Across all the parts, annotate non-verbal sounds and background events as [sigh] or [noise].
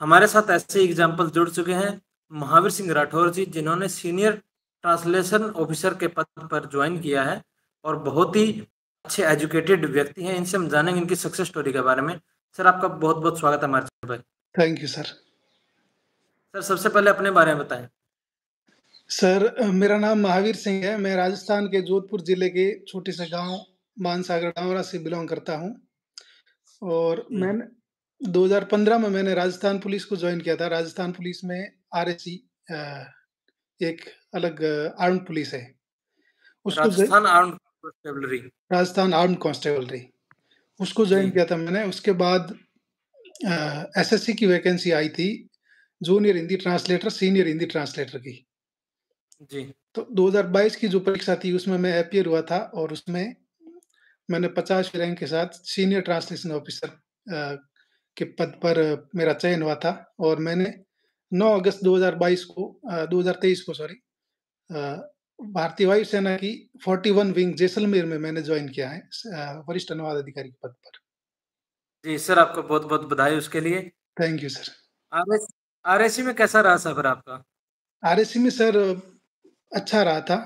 हमारे साथ ऐसे एग्जाम्पल जुड़ चुके हैं महावीर सिंह राठौर जी जिन्होंने सीनियर ट्रांसलेशन ऑफिसर के पद पर ज्वाइन किया है और बहुत ही अच्छे एजुकेटेड व्यक्ति हैं इनसे हम जानेंगे इनकी सक्सेस स्टोरी के बारे में सर आपका बहुत बहुत स्वागत है हमारे पर थैंक यू सर सर सबसे पहले अपने बारे में बताएं सर मेरा नाम महावीर सिंह है मैं राजस्थान के जोधपुर जिले के छोटे से गांव मानसागर डावरा से बिलोंग करता हूं और हम्म। मैंने 2015 में मैंने राजस्थान पुलिस को ज्वाइन किया था राजस्थान पुलिस में आर एक अलग आर्म पुलिस है उसको राजस्थान आर्म कांस्टेबलरी उसको ज्वाइन किया था मैंने उसके बाद एसएससी की वैकेंसी आई थी junior Hindi translator senior Hindi translator की जी तो 2022 की जो परीक्षा थी उसमें मैं अपियर हुआ था और उसमें मैंने 50 रैंक के साथ सीनियर ट्रांसलेशन ऑफिसर के पद पर मेरा चयन हुआ था और मैंने 9 अगस्त 2022 को 2023 को सॉरी भारतीय वायुसेना की 41 विंग जैसलमेर में मैंने ज्वाइन किया है वरिष्ठ अनुवाद अधिकारी के पद पर जी सर आपको बहुत बहुत बधाई उसके लिए thank you sir R S में कैसा रहा सफर आपका आर में सर अच्छा रहा था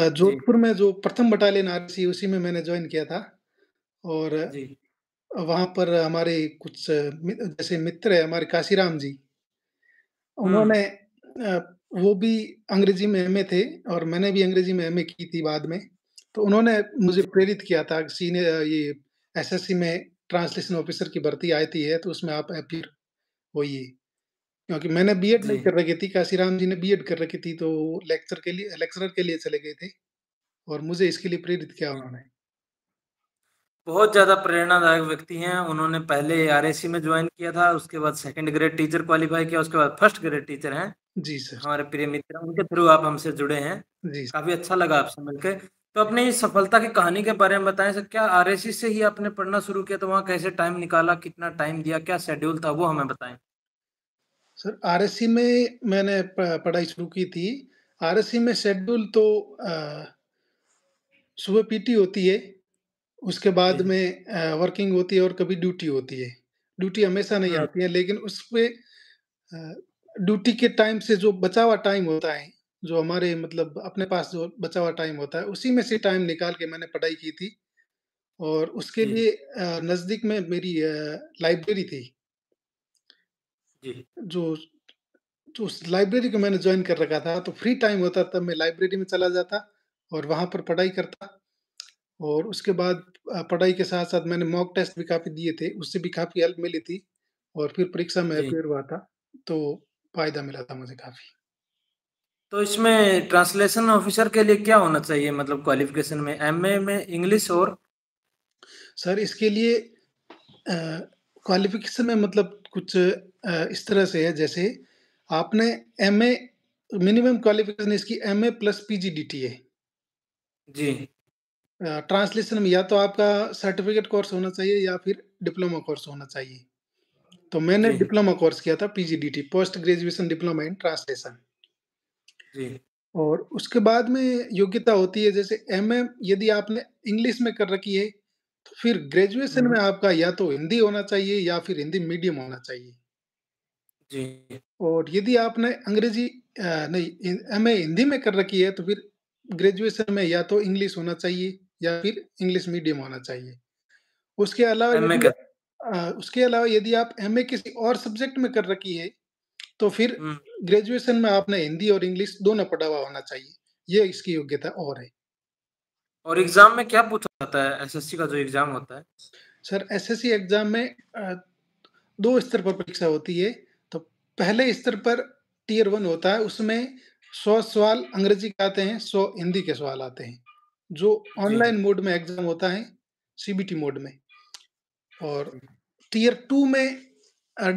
जोधपुर में जो प्रथम बटालियन आर उसी में मैंने ज्वाइन किया था और वहाँ पर हमारे कुछ जैसे मित्र है हमारे काशीराम जी, हाँ। उन्होंने वो भी अंग्रेजी में एम थे और मैंने भी अंग्रेजी में एम की थी बाद में। तो उन्होंने मुझे प्रेरित किया था सीनियर ये एसएससी में ट्रांसलेशन ऑफिसर की भर्ती आई थी है तो उसमें आप अपीयर होइए। क्योंकि मैंने बीएड नहीं कर रखी थी, काशीराम जी ने बीएड कर रखी थी तो लेक्चर के लिए लेक्चरर के लिए चले गए थे और मुझे इसके लिए प्रेरित किया उन्होंने। बहुत ज़्यादा प्रेरणादायक व्यक्ति हैं उन्होंने पहले आरएसी में ज्वाइन किया था उसके बाद सेकंड ग्रेड टीचर क्वालिफाई किया उसके बाद फर्स्ट ग्रेड टीचर हैं जी सर हमारे प्रिय मित्र उनके थ्रू आप हमसे जुड़े हैं जी काफी अच्छा लगा आपसे मिलकर तो अपनी इस सफलता की कहानी के बारे में बताएं सर क्या आर से ही आपने पढ़ना शुरू किया तो वहाँ कैसे टाइम निकाला कितना टाइम दिया क्या शेड्यूल था वो हमें बताएं सर आर में मैंने पढ़ाई शुरू की थी आर में शेड्यूल तो सुबह पीटी होती है उसके बाद में वर्किंग होती है और कभी ड्यूटी होती है। ड्यूटी हमेशा नहीं हाँ। आती है लेकिन उस पर ड्यूटी के टाइम से जो बचा हुआ टाइम होता है, जो हमारे मतलब अपने पास जो बचा हुआ टाइम होता है, उसी में से टाइम निकाल के मैंने पढ़ाई की थी। और उसके लिए नज़दीक में मेरी लाइब्रेरी थी। जो तो उस लाइब्रेरी को मैंने ज्वाइन कर रखा था, तो फ्री टाइम होता तब मैं लाइब्रेरी में चला जाता और वहाँ पर पढ़ाई करता। और उसके बाद पढ़ाई के साथ-साथ मैंने मॉक टेस्ट भी काफ़ी दिए थे, उससे भी काफ़ी हेल्प मिली थी और फिर परीक्षा में फिर अपेयर हुआ था, तो फ़ायदा मिला था मुझे काफ़ी। तो इसमें ट्रांसलेशन ऑफिसर के लिए क्या होना चाहिए मतलब क्वालिफ़िकेशन में? एमए में इंग्लिश और? सर, इसके लिए क्वालिफ़िकेशन में मतलब कुछ आ, इस तरह से है जैसे आपने एमए मिनिमम क्वालिफ़िकेशन इसकी एमए प्लस पीजीडीटी है। जी। ट्रांसलेशन में या तो आपका सर्टिफिकेट कोर्स होना चाहिए या फिर डिप्लोमा कोर्स होना चाहिए तो मैंने डिप्लोमा कोर्स किया था PGDT post graduation diploma in translation और उसके बाद में योग्यता होती है जैसे एम यदि आपने इंग्लिश में कर रखी है तो फिर ग्रेजुएशन में हम्म। आपका या तो हिंदी होना चाहिए या फिर हिंदी मीडियम होना चाहिए जी और यदि आपने अंग्रेजी नहीं एम हिंदी में कर रखी है तो फिर ग्रेजुएशन में या तो इंग्लिश होना चाहिए या फिर इंग्लिश मीडियम होना चाहिए उसके अलावा उसके अलावा यदि आप एम किसी और सब्जेक्ट में कर रखी है तो फिर ग्रेजुएशन में आपने हिंदी और इंग्लिश दोनों पढ़ा हुआ होना चाहिए ये इसकी योग्यता और है और एग्जाम में क्या पूछा जाता है एसएससी का जो एग्जाम होता है सर एसएससी एग्जाम में दो स्तर पर परीक्षा होती है तो पहले स्तर पर टीयर वन होता है उसमें सौ सवाल अंग्रेजी के आते हैं सौ हिंदी के सवाल आते हैं जो ऑनलाइन मोड में एग्जाम होता है सीबीटी मोड में और टीयर टू में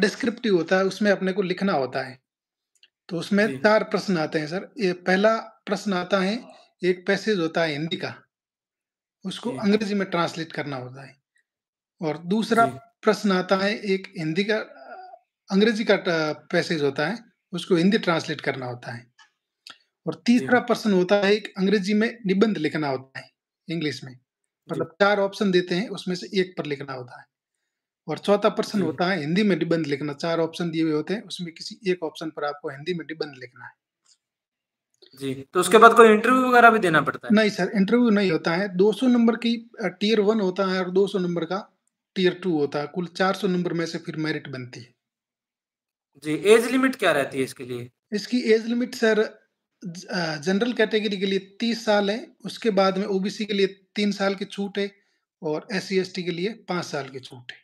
डिस्क्रिप्टिव होता है उसमें अपने को लिखना होता है तो उसमें चार प्रश्न आते हैं सर ये पहला प्रश्न आता है एक पैसेज होता है हिंदी का उसको अंग्रेजी में ट्रांसलेट करना होता है और दूसरा प्रश्न आता है एक हिंदी का अंग्रेजी का पैसेज होता है उसको हिंदी ट्रांसलेट करना होता है और तीसरा पर्सन होता है एक अंग्रेजी में निबंध लिखना होता है इंग्लिश में मतलब चार ऑप्शन देते हैं उसमें से एक पर लिखना होता है और चौथा पर्सन होता है हिंदी में निबंध लिखना चार ऑप्शन दिए हुए होते हैं उसमें किसी एक ऑप्शन पर आपको हिंदी में निबंध लिखना है जी तो उसके बाद कोई इंटरव्यू वगैरह भी देना पड़ता है नहीं सर इंटरव्यू नहीं होता है 200 नंबर की टीयर वन होता है और 200 नंबर का टीयर टू होता है कुल 400 नंबर में से फिर मेरिट बनती है जी एज लिमिट क्या रहती है इसके लिए इसकी age limit sir general category के लिए तीस साल है, उसके बाद में ओबीसी के लिए तीन साल की छूट है और एस सी e के लिए पांच साल की छूट है।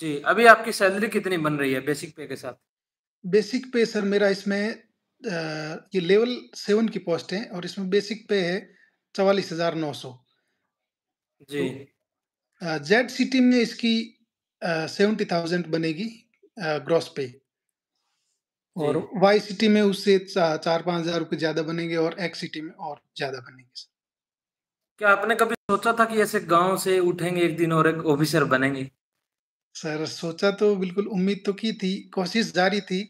जी, अभी आपकी सैलरी कितनी बन रही है बेसिक पे के साथ? बेसिक पे सर मेरा इसमें ये लेवल सेवन की पोस्ट है और इसमें बेसिक पे है चवालीस हजार नौ सौ जी। जेड तो, सिटी में इसकी सेवेंटी थाउजेंड बनेगी ग्रॉस पे। और वाई सिटी में उससे चार पाँच हजार रुपये ज्यादा बनेंगे और एक्स सिटी में और ज्यादा बनेंगे क्या आपने कभी सोचा था कि ऐसे गांव से उठेंगे एक दिन और एक ऑफिसर बनेंगे सर सोचा तो बिल्कुल उम्मीद तो की थी कोशिश जारी थी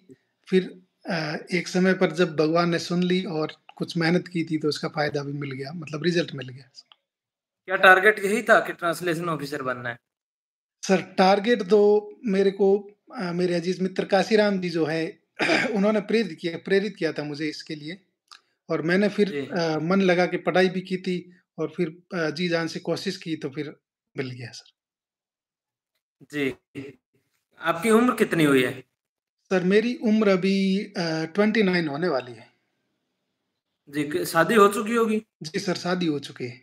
फिर एक समय पर जब भगवान ने सुन ली और कुछ मेहनत की थी तो उसका फायदा भी मिल गया मतलब रिजल्ट मिल गया क्या टारगेट यही था कि ट्रांसलेशन ऑफिसर बनना है सर टारगेट तो मेरे को मेरे अजीज मित्र काशीराम जी जो है [clears throat] उन्होंने प्रेरित किया प्रेरित किया था मुझे इसके लिए और मैंने फिर आ, मन लगा के पढ़ाई भी की थी और फिर जी जान से कोशिश की तो फिर मिल गया सर जी आपकी उम्र कितनी हुई है सर मेरी उम्र अभी ट्वेंटी नाइन होने वाली है जी शादी हो चुकी होगी जी सर शादी हो चुकी है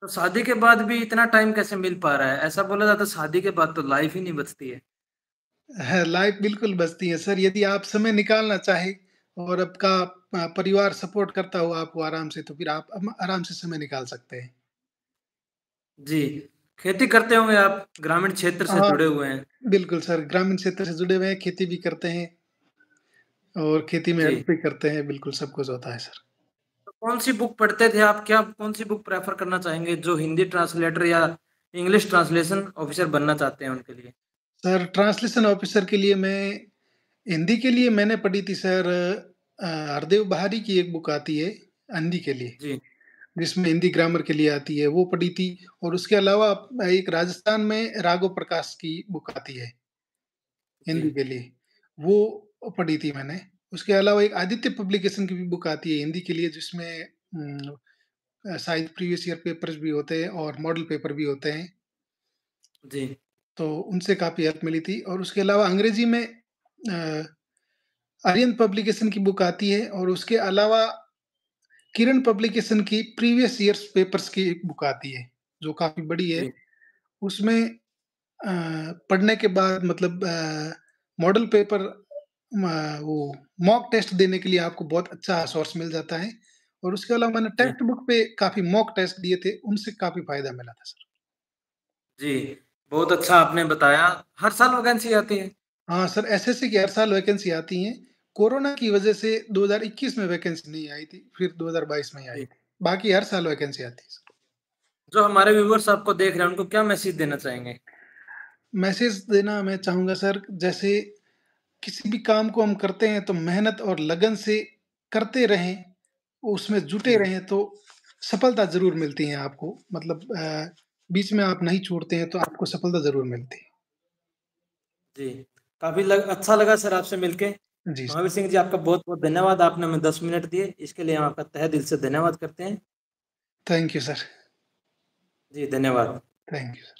तो शादी के बाद भी इतना टाइम कैसे मिल पा रहा है ऐसा बोला जाता है शादी के बाद तो लाइफ ही नहीं बचती है लाइफ बिल्कुल बचती है सर यदि आप समय निकालना चाहे और आपका परिवार सपोर्ट करता हो आपको आराम से तो फिर आप आराम से समय निकाल सकते हैं जी खेती करते होंगे आप ग्रामीण क्षेत्र से हाँ। जुड़े हुए हैं बिल्कुल सर ग्रामीण क्षेत्र से जुड़े हुए हैं खेती भी करते हैं और खेती में हेल्प भी करते हैं बिल्कुल सब कुछ होता है सर तो कौन सी बुक पढ़ते थे आप क्या कौन सी बुक प्रेफर करना चाहेंगे जो हिंदी ट्रांसलेटर या इंग्लिश ट्रांसलेशन ऑफिसर बनना चाहते हैं उनके लिए सर, ट्रांसलेशन ऑफिसर के लिए मैं हिंदी के लिए मैंने पढ़ी थी सर हरदेव बहारी की एक बुक आती है हिंदी के लिए, जी। जिसमें हिंदी ग्रामर के लिए आती है, वो पढ़ी थी और उसके अलावा एक राजस्थान में राघव प्रकाश की बुक आती है, हिंदी के लिए, वो पढ़ी थी मैंने। उसके अलावा एक आदित्य पब्लिकेशन की भी बुक आती है हिंदी के लिए जिसमें शायद प्रीवियस ईयर पेपर्स भी होते हैं और मॉडल पेपर भी होते हैं। जी। तो उनसे काफ़ी हेल्प मिली थी और उसके अलावा अंग्रेजी में आर्यन पब्लिकेशन की बुक आती है और उसके अलावा किरण पब्लिकेशन की प्रीवियस ईयर्स पेपर्स की एक बुक आती है जो काफ़ी बड़ी है उसमें आ, पढ़ने के बाद मतलब मॉडल पेपर वो मॉक टेस्ट देने के लिए आपको बहुत अच्छा सोर्स मिल जाता है और उसके अलावा मैंने टेक्स्ट बुक पे काफ़ी मॉक टेस्ट दिए थे उनसे काफ़ी फायदा मिला था सर जी बहुत अच्छा आपने बताया हर साल वैकेंसी आती है हाँ सर एसएससी की हर साल वैकेंसी आती है कोरोना की वजह से 2021 में वैकेंसी नहीं आई थी फिर 2022 में आई थी बाकी हर साल वैकेंसी आती है जो हमारे व्यूवर्स आपको देख रहे हैं उनको क्या मैसेज देना चाहेंगे मैसेज देना मैं चाहूंगा सर जैसे किसी भी काम को हम करते हैं तो मेहनत और लगन से करते रहें उसमें जुटे रहें तो सफलता जरूर मिलती है आपको मतलब बीच में आप नहीं छोड़ते हैं तो आपको सफलता जरूर मिलती है जी काफी लग, अच्छा लगा सर आपसे मिलके जी महावीर सिंह जी आपका बहुत बहुत धन्यवाद आपने हमें दस मिनट दिए इसके लिए हम आपका तह दिल से धन्यवाद करते हैं थैंक यू सर जी धन्यवाद थैंक यू सर